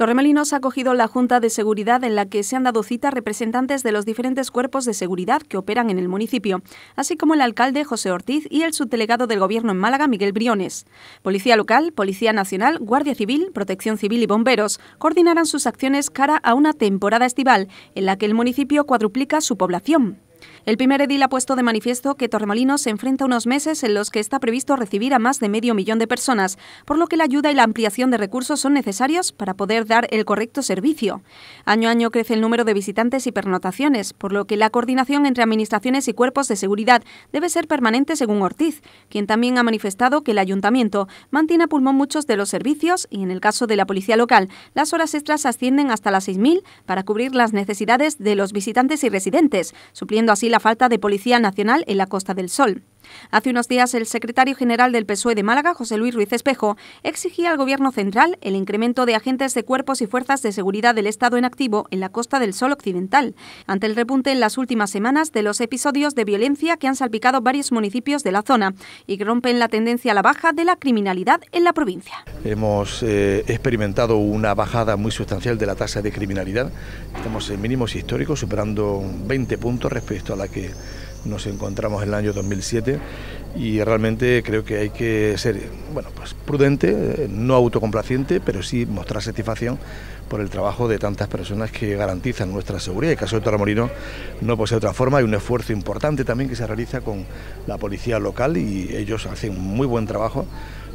Torremolinos ha acogido la Junta de Seguridad en la que se han dado cita representantes de los diferentes cuerpos de seguridad que operan en el municipio, así como el alcalde José Ortiz y el subdelegado del Gobierno en Málaga, Miguel Briones. Policía local, Policía Nacional, Guardia Civil, Protección Civil y Bomberos coordinarán sus acciones cara a una temporada estival en la que el municipio cuadruplica su población. El primer edil ha puesto de manifiesto que Torremolinos se enfrenta a unos meses en los que está previsto recibir a más de medio millón de personas, por lo que la ayuda y la ampliación de recursos son necesarios para poder dar el correcto servicio. Año a año crece el número de visitantes y pernotaciones, por lo que la coordinación entre administraciones y cuerpos de seguridad debe ser permanente según Ortiz, quien también ha manifestado que el ayuntamiento mantiene a pulmón muchos de los servicios y en el caso de la policía local, las horas extras ascienden hasta las 6.000 para cubrir las necesidades de los visitantes y residentes, supliendo así la falta de Policía Nacional en la Costa del Sol. Hace unos días, el secretario general del PSOE de Málaga, José Luis Ruiz Espejo, exigía al Gobierno central el incremento de agentes de cuerpos y fuerzas de seguridad del Estado en activo en la Costa del Sol Occidental, ante el repunte en las últimas semanas de los episodios de violencia que han salpicado varios municipios de la zona y que rompen la tendencia a la baja de la criminalidad en la provincia. Hemos eh, experimentado una bajada muy sustancial de la tasa de criminalidad. Estamos en mínimos históricos, superando 20 puntos respecto a la que nos encontramos en el año 2007 y realmente creo que hay que ser bueno, pues prudente, eh, no autocomplaciente, pero sí mostrar satisfacción por el trabajo de tantas personas que garantizan nuestra seguridad. El caso de morino no posee otra forma, hay un esfuerzo importante también que se realiza con la policía local y ellos hacen muy buen trabajo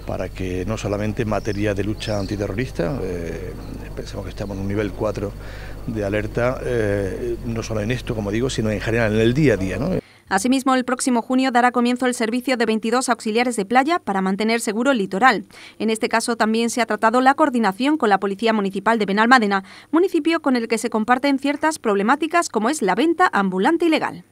para que no solamente en materia de lucha antiterrorista, eh, pensamos que estamos en un nivel 4 de alerta, eh, no solo en esto, como digo, sino en general, en el día a día. Asimismo, el próximo junio dará comienzo el servicio de 22 auxiliares de playa para mantener seguro el litoral. En este caso también se ha tratado la coordinación con la Policía Municipal de Benalmádena, municipio con el que se comparten ciertas problemáticas como es la venta ambulante ilegal.